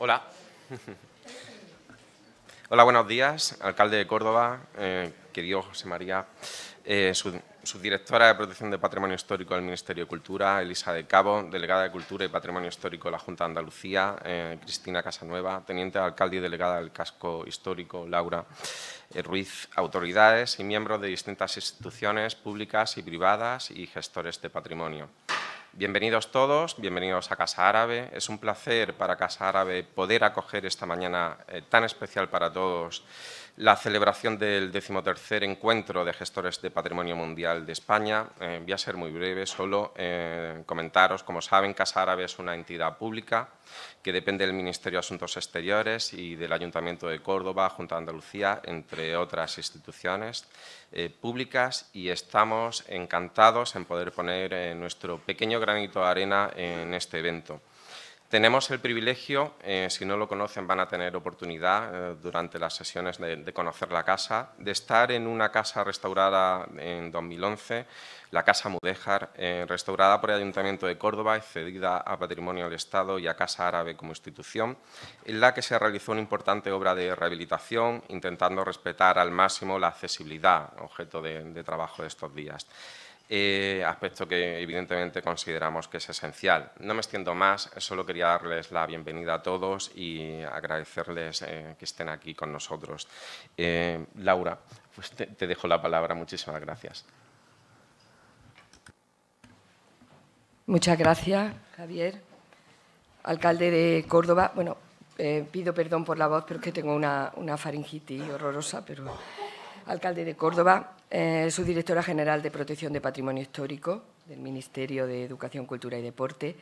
Hola. Hola, buenos días, alcalde de Córdoba, eh, querido José María, eh, subdirectora de Protección de Patrimonio Histórico del Ministerio de Cultura, Elisa de Cabo, delegada de Cultura y Patrimonio Histórico de la Junta de Andalucía, eh, Cristina Casanueva, teniente alcalde y delegada del Casco Histórico, Laura Ruiz, autoridades y miembros de distintas instituciones públicas y privadas y gestores de patrimonio. Bienvenidos todos, bienvenidos a Casa Árabe. Es un placer para Casa Árabe poder acoger esta mañana eh, tan especial para todos la celebración del decimotercer encuentro de gestores de patrimonio mundial de España. Eh, voy a ser muy breve, solo eh, comentaros, como saben, Casa Árabe es una entidad pública que depende del Ministerio de Asuntos Exteriores y del Ayuntamiento de Córdoba, Junta de Andalucía, entre otras instituciones eh, públicas, y estamos encantados en poder poner nuestro pequeño granito de arena en este evento. Tenemos el privilegio, eh, si no lo conocen van a tener oportunidad eh, durante las sesiones de, conocer la casa, de estar en una casa restaurada en 2011, la Casa Mudéjar, eh, restaurada por el Ayuntamiento de Córdoba y cedida a Patrimonio del Estado y a Casa Árabe como institución, en la que se realizó una importante obra de rehabilitación, intentando respetar al máximo la accesibilidad, objeto de, de trabajo de estos días. Eh, aspecto que evidentemente consideramos que es esencial. No me extiendo más, solo quería darles la bienvenida a todos y agradecerles eh, que estén aquí con nosotros. Eh, Laura, pues te, dejo la palabra, muchísimas gracias. Muchas gracias, Javier, alcalde de Córdoba. Bueno, pido perdón por la voz, pero es que tengo una, una faringitis horrorosa, pero alcalde de Córdoba, eh, subdirectora general de Protección de Patrimonio Histórico del Ministerio de Educación, Cultura y Deporte,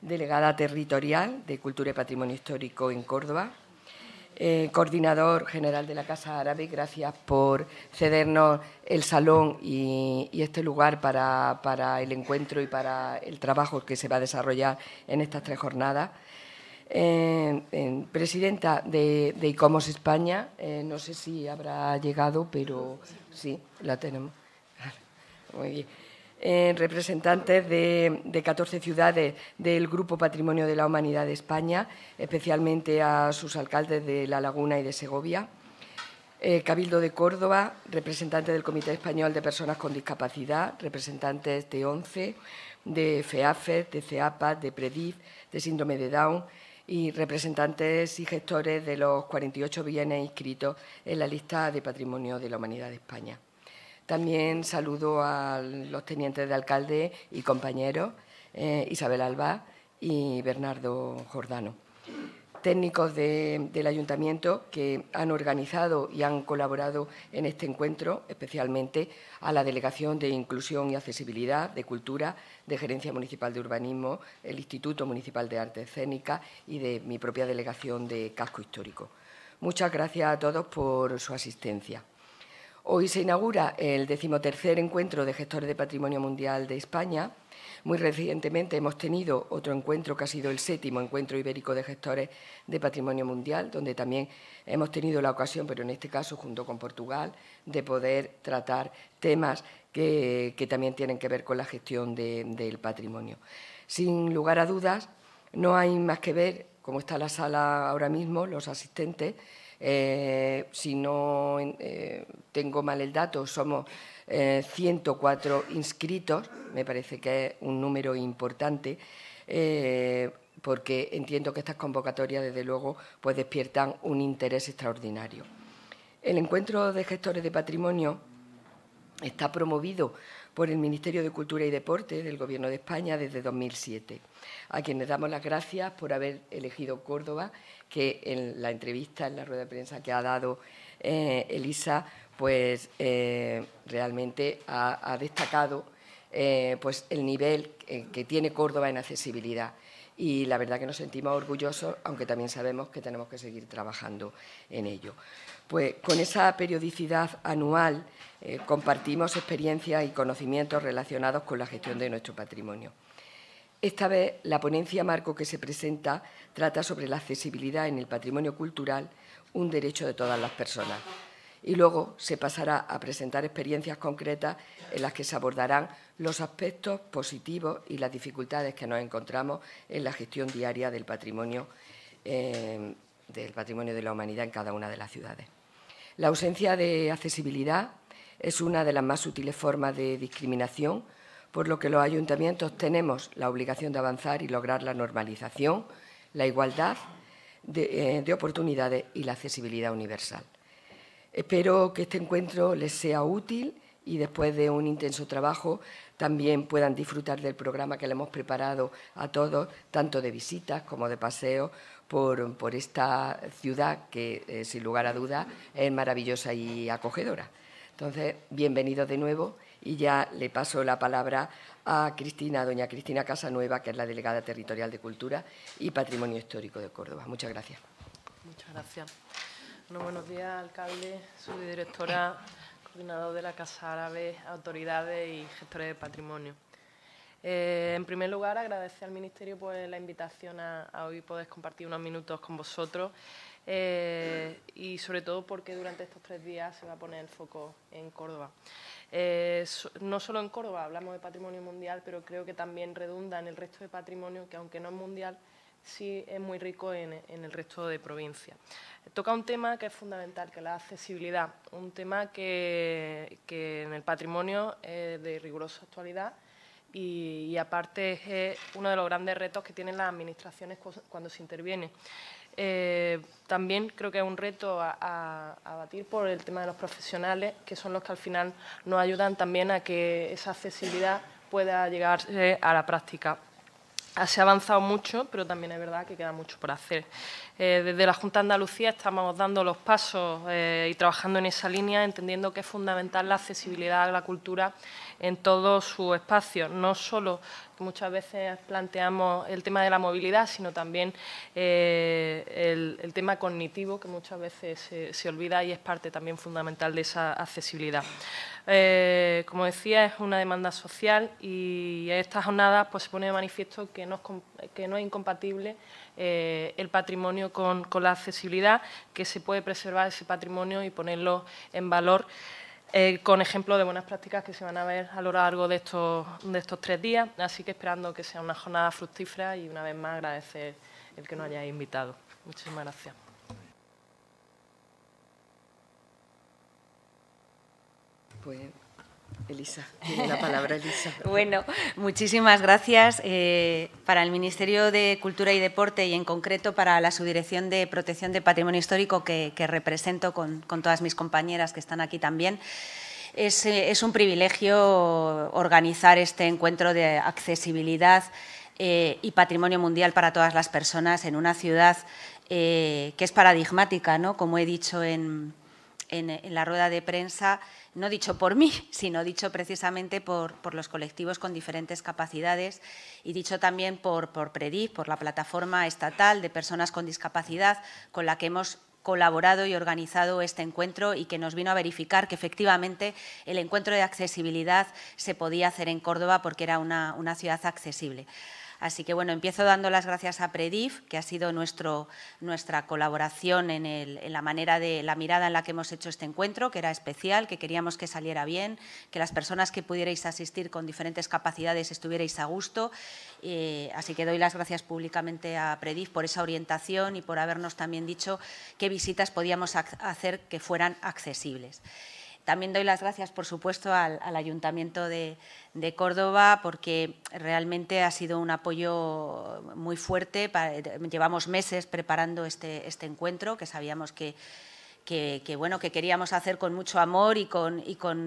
delegada territorial de Cultura y Patrimonio Histórico en Córdoba, eh, coordinador general de la Casa Árabe, gracias por cedernos el salón y, este lugar para, el encuentro y para el trabajo que se va a desarrollar en estas tres jornadas. Eh, presidenta de, de ICOMOS España, no sé si habrá llegado, pero... Sí, la tenemos. Muy bien. Eh, representantes de, 14 ciudades del Grupo Patrimonio de la Humanidad de España, especialmente a sus alcaldes de La Laguna y de Segovia. Eh, Cabildo de Córdoba, representante del Comité Español de Personas con Discapacidad, representantes de ONCE, de FEAFES, de CEAPA, de PREDIF, de Síndrome de Down, y representantes y gestores de los 48 bienes inscritos en la lista de Patrimonio de la Humanidad de España. También saludo a los tenientes de alcalde y compañeros eh, Isabel Alba y Bernardo Jordano técnicos del ayuntamiento que han organizado y han colaborado en este encuentro, especialmente a la Delegación de Inclusión y Accesibilidad, de Cultura, de Gerencia Municipal de Urbanismo, el Instituto Municipal de Arte Escénica y de mi propia Delegación de Casco Histórico. Muchas gracias a todos por su asistencia. Hoy se inaugura el decimotercer encuentro de gestores de patrimonio mundial de España. Muy recientemente hemos tenido otro encuentro que ha sido el séptimo encuentro ibérico de gestores de patrimonio mundial, donde también hemos tenido la ocasión, pero en este caso junto con Portugal, de poder tratar temas que, también tienen que ver con la gestión del patrimonio. Sin lugar a dudas, no hay más que ver cómo está la sala ahora mismo, los asistentes, eh, si no eh, tengo mal el dato, somos 104 eh, inscritos, me parece que es un número importante, porque entiendo que estas convocatorias, desde luego, pues despiertan un interés extraordinario. El encuentro de gestores de patrimonio está promovido por el Ministerio de Cultura y Deporte del Gobierno de España desde 2007, a quienes damos las gracias por haber elegido Córdoba, que en la entrevista, en la rueda de prensa que ha dado eh, Elisa, pues eh, realmente ha, destacado eh, pues el nivel que tiene Córdoba en accesibilidad y la verdad que nos sentimos orgullosos, aunque también sabemos que tenemos que seguir trabajando en ello pues con esa periodicidad anual eh, compartimos experiencias y conocimientos relacionados con la gestión de nuestro patrimonio. Esta vez, la ponencia marco que se presenta trata sobre la accesibilidad en el patrimonio cultural, un derecho de todas las personas. Y luego se pasará a presentar experiencias concretas en las que se abordarán los aspectos positivos y las dificultades que nos encontramos en la gestión diaria del patrimonio eh, del patrimonio de la humanidad en cada una de las ciudades. La ausencia de accesibilidad es una de las más sutiles formas de discriminación, por lo que los ayuntamientos tenemos la obligación de avanzar y lograr la normalización, la igualdad de, eh, de oportunidades y la accesibilidad universal. Espero que este encuentro les sea útil y después de un intenso trabajo también puedan disfrutar del programa que le hemos preparado a todos, tanto de visitas como de paseos por, por, esta ciudad que, eh, sin lugar a dudas, es maravillosa y acogedora. Entonces, bienvenidos de nuevo y ya le paso la palabra a Cristina, doña Cristina Casanueva, que es la delegada territorial de Cultura y Patrimonio Histórico de Córdoba. Muchas gracias. Muchas gracias. buenos días, alcalde, subdirectora coordinador de la Casa Árabe, autoridades y gestores de patrimonio. Eh, en primer lugar, agradecer al Ministerio pues, la invitación a, hoy poder compartir unos minutos con vosotros eh, y sobre todo porque durante estos tres días se va a poner el foco en Córdoba. Eh, no solo en Córdoba hablamos de patrimonio mundial, pero creo que también redunda en el resto de patrimonio que aunque no es mundial, sí es muy rico en, el resto de provincias. Toca un tema que es fundamental, que es la accesibilidad, un tema que, en el patrimonio es de rigurosa actualidad y, aparte es uno de los grandes retos que tienen las administraciones cuando se interviene. Eh, también creo que es un reto a, a, batir por el tema de los profesionales, que son los que al final nos ayudan también a que esa accesibilidad pueda llegar a la práctica. Ah, se ha avanzado mucho, pero también es verdad que queda mucho por hacer. Eh, desde la Junta de Andalucía estamos dando los pasos eh, y trabajando en esa línea, entendiendo que es fundamental la accesibilidad a la cultura en todo su espacio, no solo muchas veces planteamos el tema de la movilidad, sino también eh, el, tema cognitivo, que muchas veces se, olvida y es parte también fundamental de esa accesibilidad. Eh, como decía, es una demanda social y en estas jornadas pues, se pone de manifiesto que no es, incompatible eh, el patrimonio con, con la accesibilidad, que se puede preservar ese patrimonio y ponerlo en valor. Eh, con ejemplos de buenas prácticas que se van a ver a lo largo de estos, de estos tres días. Así que esperando que sea una jornada fructífera y una vez más agradecer el que nos hayáis invitado. Muchísimas gracias. Pues Elisa, tiene la palabra Elisa. bueno, muchísimas gracias eh, para el Ministerio de Cultura y Deporte y en concreto para la Subdirección de Protección de Patrimonio Histórico que, represento con, todas mis compañeras que están aquí también. Es, eh, un privilegio organizar este encuentro de accesibilidad eh, y patrimonio mundial para todas las personas en una ciudad que es paradigmática, ¿no? como he dicho en, en, la rueda de prensa, no dicho por mí, sino dicho precisamente por, los colectivos con diferentes capacidades y dicho también por, por PREDIF, por la plataforma estatal de personas con discapacidad con la que hemos colaborado y organizado este encuentro y que nos vino a verificar que efectivamente el encuentro de accesibilidad se podía hacer en Córdoba porque era una ciudad accesible. Así que bueno, empiezo dando las gracias a Predif, que ha sido nuestro, nuestra colaboración en, la manera de la mirada en la que hemos hecho este encuentro, que era especial, que queríamos que saliera bien, que las personas que pudierais asistir con diferentes capacidades estuvierais a gusto. Eh, así que doy las gracias públicamente a Predif por esa orientación y por habernos también dicho qué visitas podíamos hacer que fueran accesibles. También doy las gracias, por supuesto, al, Ayuntamiento de, Córdoba porque realmente ha sido un apoyo muy fuerte. llevamos meses preparando este, este encuentro que sabíamos que que, bueno, que queríamos hacer con mucho amor y con,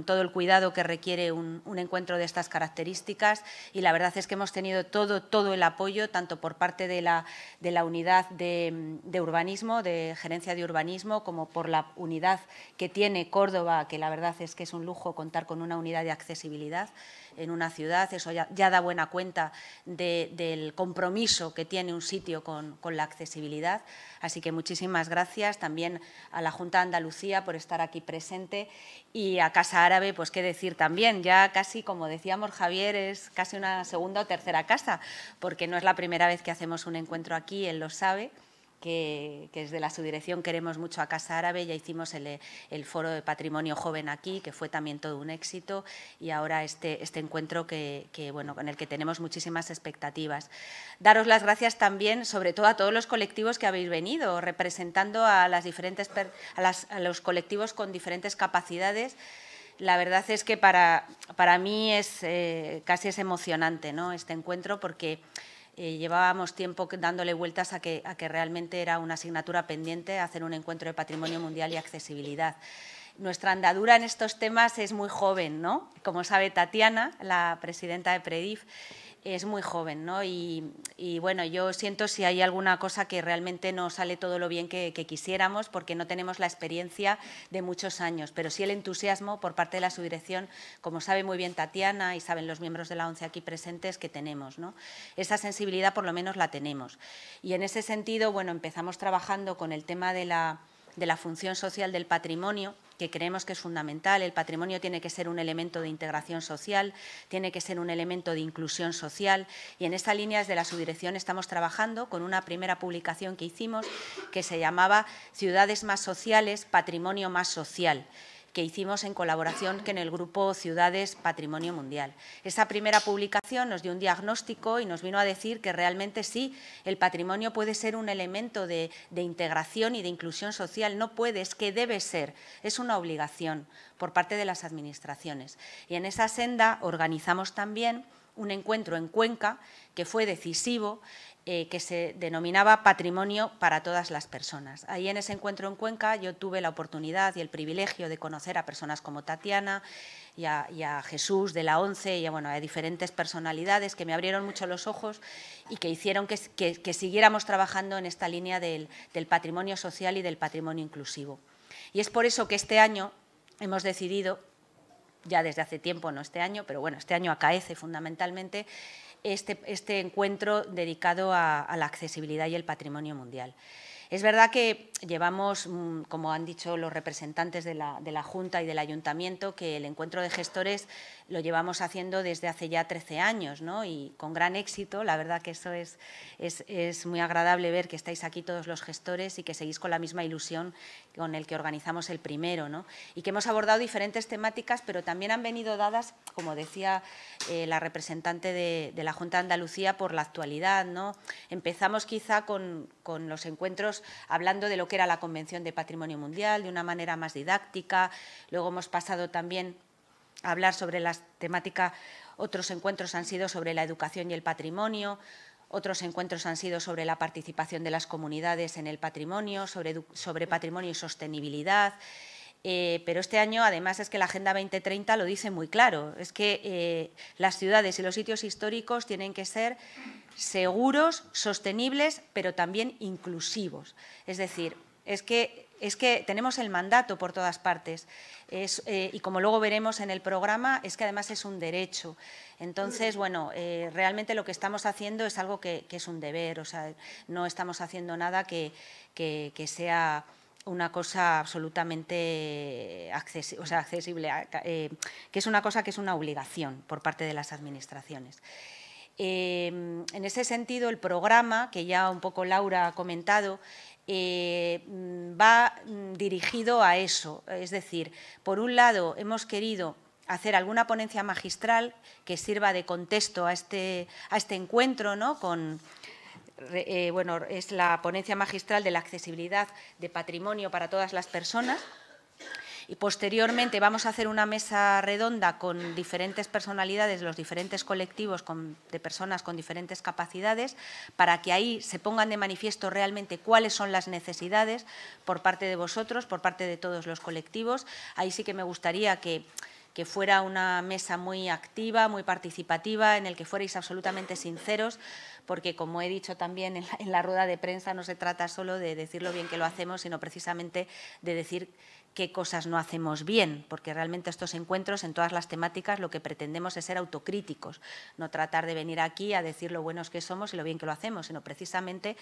todo el cuidado que requiere un, encuentro de estas características y la verdad es que hemos tenido todo, el apoyo, tanto por parte de la, de la unidad de, urbanismo, de gerencia de urbanismo, como por la unidad que tiene Córdoba, que la verdad es que es un lujo contar con una unidad de accesibilidad en una ciudad, eso ya, da buena cuenta del compromiso que tiene un sitio con, con la accesibilidad. Así que muchísimas gracias también a la Junta de Andalucía por estar aquí presente y a Casa Árabe, pues qué decir también, ya casi como decíamos Javier, es casi una segunda o tercera casa, porque no es la primera vez que hacemos un encuentro aquí, él lo sabe que, que, de la subdirección queremos mucho a Casa Árabe, ya hicimos el, foro de patrimonio joven aquí, que fue también todo un éxito, y ahora este, este encuentro que, bueno, con el que tenemos muchísimas expectativas. Daros las gracias también, sobre todo a todos los colectivos que habéis venido, representando a, las diferentes, a, los colectivos con diferentes capacidades, la verdad es que para, para mí es eh, casi es emocionante ¿no? este encuentro porque eh, llevábamos tiempo dándole vueltas a que, a que realmente era una asignatura pendiente hacer un encuentro de patrimonio mundial y accesibilidad nuestra andadura en estos temas es muy joven, ¿no? Como sabe Tatiana, la presidenta de PREDIF, es muy joven, ¿no? Y, bueno, yo siento si hay alguna cosa que realmente no sale todo lo bien que, quisiéramos, porque no tenemos la experiencia de muchos años, pero sí el entusiasmo por parte de la subdirección, como sabe muy bien Tatiana y saben los miembros de la ONCE aquí presentes, que tenemos, ¿no? Esa sensibilidad por lo menos la tenemos. Y en ese sentido, bueno, empezamos trabajando con el tema de la de la función social del patrimonio, que creemos que es fundamental. El patrimonio tiene que ser un elemento de integración social, tiene que ser un elemento de inclusión social y en esta línea desde la subdirección estamos trabajando con una primera publicación que hicimos que se llamaba Ciudades más sociales, patrimonio más social que hicimos en colaboración con el grupo Ciudades Patrimonio Mundial. Esa primera publicación nos dio un diagnóstico y nos vino a decir que realmente sí, el patrimonio puede ser un elemento de, de integración y de inclusión social. No puede, es que debe ser, es una obligación por parte de las administraciones. Y en esa senda organizamos también un encuentro en Cuenca que fue decisivo eh, que se denominaba Patrimonio para todas las personas. Ahí en ese encuentro en Cuenca yo tuve la oportunidad y el privilegio de conocer a personas como Tatiana y a, Jesús de la ONCE y a, bueno, diferentes personalidades que me abrieron mucho los ojos y que hicieron que, siguiéramos trabajando en esta línea del patrimonio social y del patrimonio inclusivo. Y es por eso que este año hemos decidido ya desde hace tiempo, no este año, pero bueno, este año acaece fundamentalmente este, este, encuentro dedicado a, la accesibilidad y el patrimonio mundial. Es verdad que llevamos, mm, como han dicho los representantes de la, Junta y del Ayuntamiento, que el encuentro de gestores lo llevamos haciendo desde hace ya 13 años ¿no? y con gran éxito. La verdad que eso es, es, muy agradable ver que estáis aquí todos los gestores y que seguís con la misma ilusión con el que organizamos el primero. ¿no? Y que hemos abordado diferentes temáticas, pero también han venido dadas, como decía eh, la representante de, la Junta de Andalucía, por la actualidad. ¿no? Empezamos quizá con, con los encuentros hablando de lo que era la Convención de Patrimonio Mundial, de una manera más didáctica. Luego hemos pasado también hablar sobre las temática. otros encuentros han sido sobre la educación y el patrimonio, otros encuentros han sido sobre la participación de las comunidades en el patrimonio, sobre, sobre patrimonio y sostenibilidad. Eh, pero este año, además, es que la Agenda 2030 lo dice muy claro. Es que eh, las ciudades y los sitios históricos tienen que ser seguros, sostenibles, pero también inclusivos. Es decir, es que es que tenemos el mandato por todas partes eh, y como luego veremos en el programa, es que además es un derecho. Entonces, mm. bueno, eh, realmente lo que estamos haciendo es algo que, es un deber, o sea, no estamos haciendo nada que, sea una cosa absolutamente accesible, eh, que es una cosa que es una obligación por parte de las administraciones. en ese sentido, el programa, que ya un poco Laura ha comentado, eh, mm, va mm, dirigido a eso. Es decir, por un lado, hemos querido hacer alguna ponencia magistral que sirva de contexto a este, este encuentro ¿no? con, eh, bueno, es la ponencia magistral de la accesibilidad de patrimonio para todas las personas y posteriormente vamos a hacer una mesa redonda con diferentes personalidades, los diferentes colectivos de personas con diferentes capacidades, para que ahí se pongan de manifiesto realmente cuáles son las necesidades por parte de vosotros, por parte de todos los colectivos. Ahí sí que me gustaría que que fuera una mesa muy activa, muy participativa, en el que fuerais absolutamente sinceros, porque como he dicho también en la, rueda de prensa, no se trata solo de decir lo bien que lo hacemos, sino precisamente de decir qué cosas no hacemos bien, porque realmente estos encuentros en todas las temáticas lo que pretendemos es ser autocríticos, no tratar de venir aquí a decir lo buenos que somos y lo bien que lo hacemos, sino precisamente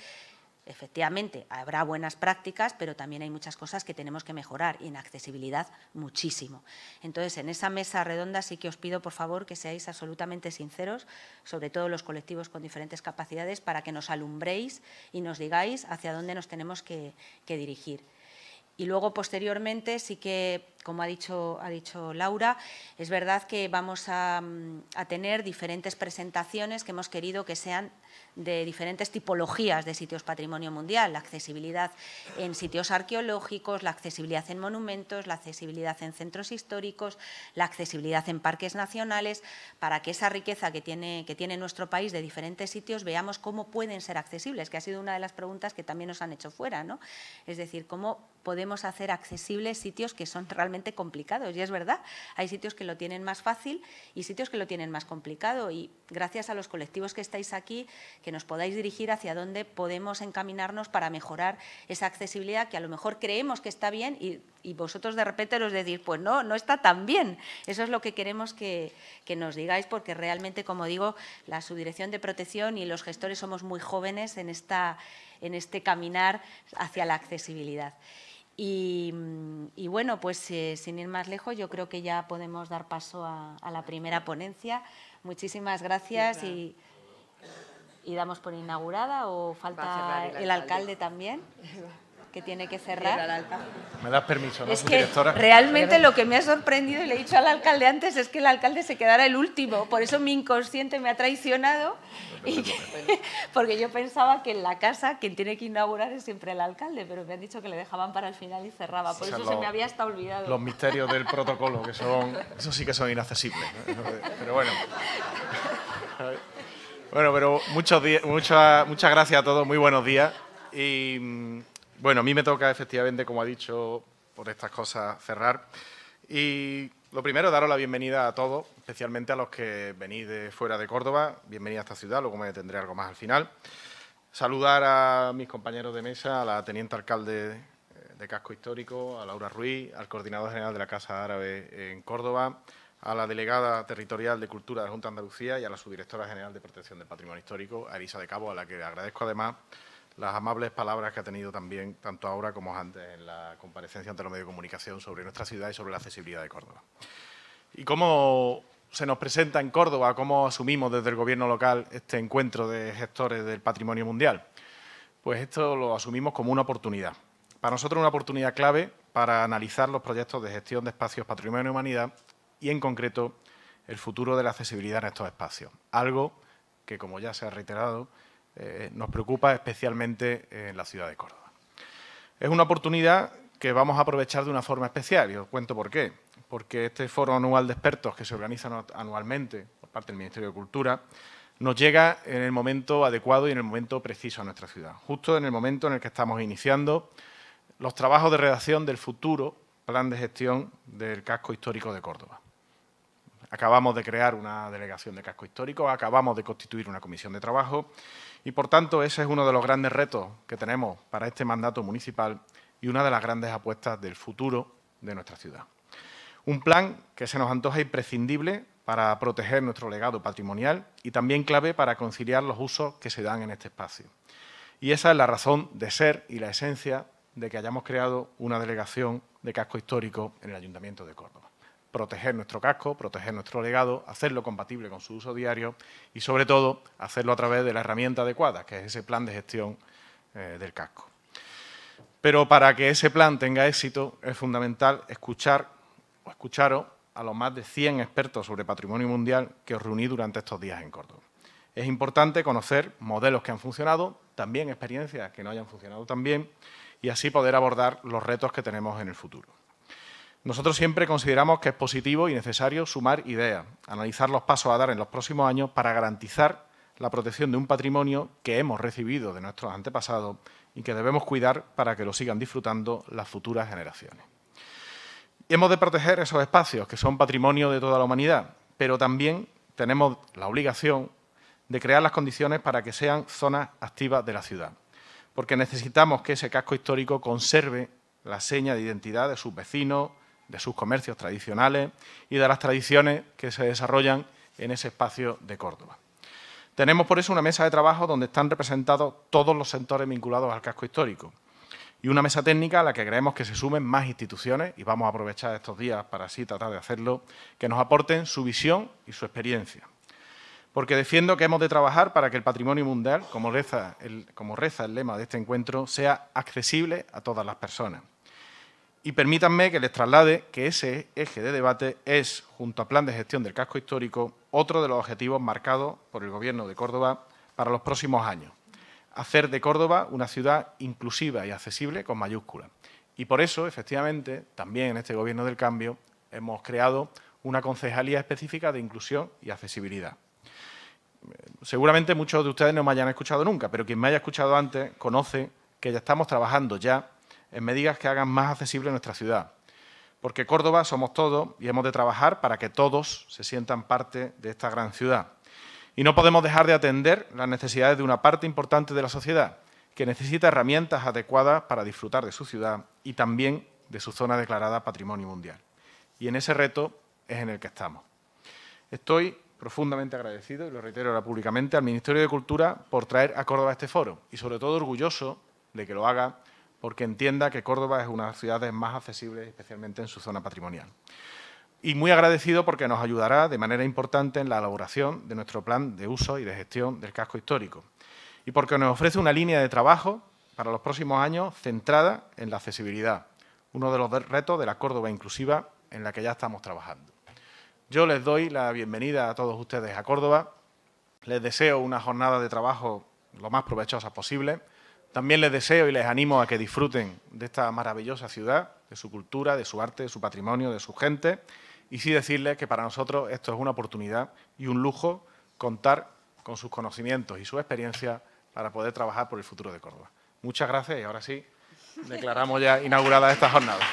Efectivamente, habrá buenas prácticas, pero también hay muchas cosas que tenemos que mejorar inaccesibilidad accesibilidad muchísimo. Entonces, en esa mesa redonda sí que os pido, por favor, que seáis absolutamente sinceros, sobre todo los colectivos con diferentes capacidades, para que nos alumbréis y nos digáis hacia dónde nos tenemos que, que dirigir. Y luego, posteriormente, sí que como ha dicho, ha dicho Laura, es verdad que vamos mm, a, tener diferentes presentaciones que hemos querido que sean de diferentes tipologías de sitios patrimonio mundial, la accesibilidad en sitios arqueológicos, la accesibilidad en monumentos, la accesibilidad en centros históricos, la accesibilidad en parques nacionales, para que esa riqueza que tiene, que tiene nuestro país de diferentes sitios veamos cómo pueden ser accesibles, que ha sido una de las preguntas que también nos han hecho fuera, ¿no? Es decir, cómo podemos hacer accesibles sitios que son realmente complicados. Y es verdad, hay sitios que lo tienen más fácil y sitios que lo tienen más complicado. Y gracias a los colectivos que estáis aquí, que nos podáis dirigir hacia dónde podemos encaminarnos para mejorar esa accesibilidad que a lo mejor creemos que está bien y, vosotros de repente os decís, pues no, no está tan bien. Eso es lo que queremos que, nos digáis porque realmente, como digo, la subdirección de protección y los gestores somos muy jóvenes en, esta, en este caminar hacia la accesibilidad. Mm, y, bueno, pues eh, sin ir más lejos, yo creo que ya podemos dar paso a, la primera ponencia. Muchísimas gracias y, damos por inaugurada o falta el alcalde también. que tiene que cerrar. Me das permiso, ¿no? realmente lo que me ha sorprendido, y le he dicho al alcalde antes, es que el alcalde se quedara el último. Por eso mi inconsciente me ha traicionado, porque yo pensaba que en la casa quien tiene que inaugurar es siempre el alcalde, pero me han dicho que le dejaban para el final y cerraba. Por eso se me había hasta olvidado. Los misterios del protocolo, que son, eso sí que son inaccesibles. Pero bueno. Bueno, pero muchos muchas, muchas gracias a todos, muy buenos días. Y mm, bueno, a mí me toca efectivamente, como ha dicho, por estas cosas cerrar. Y lo primero, daros la bienvenida a todos, especialmente a los que venís de fuera de Córdoba. Bienvenida a esta ciudad, luego me detendré algo más al final. Saludar a mis compañeros de mesa, a la teniente alcalde eh, de Casco Histórico, a Laura Ruiz, al coordinador general de la Casa Árabe en Córdoba, a la delegada territorial de Cultura de la Junta de Andalucía y a la subdirectora general de Protección del Patrimonio Histórico, a Elisa de Cabo, a la que agradezco además las amables palabras que ha tenido también, tanto ahora como antes, en la comparecencia ante los medios de comunicación sobre nuestra ciudad y sobre la accesibilidad de Córdoba. ¿Y cómo se nos presenta en Córdoba, cómo asumimos desde el gobierno local este encuentro de gestores del patrimonio mundial? Pues esto lo asumimos como una oportunidad. Para nosotros una oportunidad clave para analizar los proyectos de gestión de espacios patrimonio y humanidad y, en concreto, el futuro de la accesibilidad en estos espacios. Algo que, como ya se ha reiterado, eh, nos preocupa especialmente en la ciudad de Córdoba. Es una oportunidad que vamos a aprovechar de una forma especial y os cuento por qué. Porque este foro anual de expertos que se organiza anualmente por parte del Ministerio de Cultura nos llega en el momento adecuado y en el momento preciso a nuestra ciudad. Justo en el momento en el que estamos iniciando los trabajos de redacción del futuro plan de gestión del casco histórico de Córdoba. Acabamos de crear una delegación de casco histórico, acabamos de constituir una comisión de trabajo y, por tanto, ese es uno de los grandes retos que tenemos para este mandato municipal y una de las grandes apuestas del futuro de nuestra ciudad. Un plan que se nos antoja imprescindible para proteger nuestro legado patrimonial y también clave para conciliar los usos que se dan en este espacio. Y esa es la razón de ser y la esencia de que hayamos creado una delegación de casco histórico en el Ayuntamiento de Córdoba proteger nuestro casco, proteger nuestro legado, hacerlo compatible con su uso diario y, sobre todo, hacerlo a través de la herramienta adecuada, que es ese plan de gestión eh, del casco. Pero para que ese plan tenga éxito es fundamental escuchar o escucharos a los más de 100 expertos sobre patrimonio mundial que os reuní durante estos días en Córdoba. Es importante conocer modelos que han funcionado, también experiencias que no hayan funcionado tan bien, y así poder abordar los retos que tenemos en el futuro. Nosotros siempre consideramos que es positivo y necesario sumar ideas, analizar los pasos a dar en los próximos años para garantizar la protección de un patrimonio que hemos recibido de nuestros antepasados y que debemos cuidar para que lo sigan disfrutando las futuras generaciones. Hemos de proteger esos espacios que son patrimonio de toda la humanidad, pero también tenemos la obligación de crear las condiciones para que sean zonas activas de la ciudad, porque necesitamos que ese casco histórico conserve la seña de identidad de sus vecinos, de sus comercios tradicionales y de las tradiciones que se desarrollan en ese espacio de Córdoba. Tenemos por eso una mesa de trabajo donde están representados todos los sectores vinculados al casco histórico y una mesa técnica a la que creemos que se sumen más instituciones, y vamos a aprovechar estos días para así tratar de hacerlo, que nos aporten su visión y su experiencia. Porque defiendo que hemos de trabajar para que el patrimonio mundial, como reza el, como reza el lema de este encuentro, sea accesible a todas las personas y permítanme que les traslade que ese eje de debate es, junto al plan de gestión del casco histórico, otro de los objetivos marcados por el Gobierno de Córdoba para los próximos años. Hacer de Córdoba una ciudad inclusiva y accesible con mayúsculas. Y por eso, efectivamente, también en este Gobierno del Cambio hemos creado una concejalía específica de inclusión y accesibilidad. Seguramente muchos de ustedes no me hayan escuchado nunca, pero quien me haya escuchado antes conoce que ya estamos trabajando ya en medidas que hagan más accesible nuestra ciudad. Porque Córdoba somos todos y hemos de trabajar para que todos se sientan parte de esta gran ciudad. Y no podemos dejar de atender las necesidades de una parte importante de la sociedad, que necesita herramientas adecuadas para disfrutar de su ciudad y también de su zona declarada Patrimonio Mundial. Y en ese reto es en el que estamos. Estoy profundamente agradecido, y lo reitero ahora públicamente, al Ministerio de Cultura por traer a Córdoba este foro y sobre todo orgulloso de que lo haga porque entienda que Córdoba es una de las ciudades más accesibles, especialmente en su zona patrimonial. Y muy agradecido porque nos ayudará de manera importante en la elaboración de nuestro plan de uso y de gestión del casco histórico. Y porque nos ofrece una línea de trabajo para los próximos años centrada en la accesibilidad, uno de los retos de la Córdoba inclusiva en la que ya estamos trabajando. Yo les doy la bienvenida a todos ustedes a Córdoba. Les deseo una jornada de trabajo lo más provechosa posible también les deseo y les animo a que disfruten de esta maravillosa ciudad, de su cultura, de su arte, de su patrimonio, de su gente. Y sí decirles que para nosotros esto es una oportunidad y un lujo contar con sus conocimientos y su experiencia para poder trabajar por el futuro de Córdoba. Muchas gracias y ahora sí, declaramos ya inaugurada esta jornada.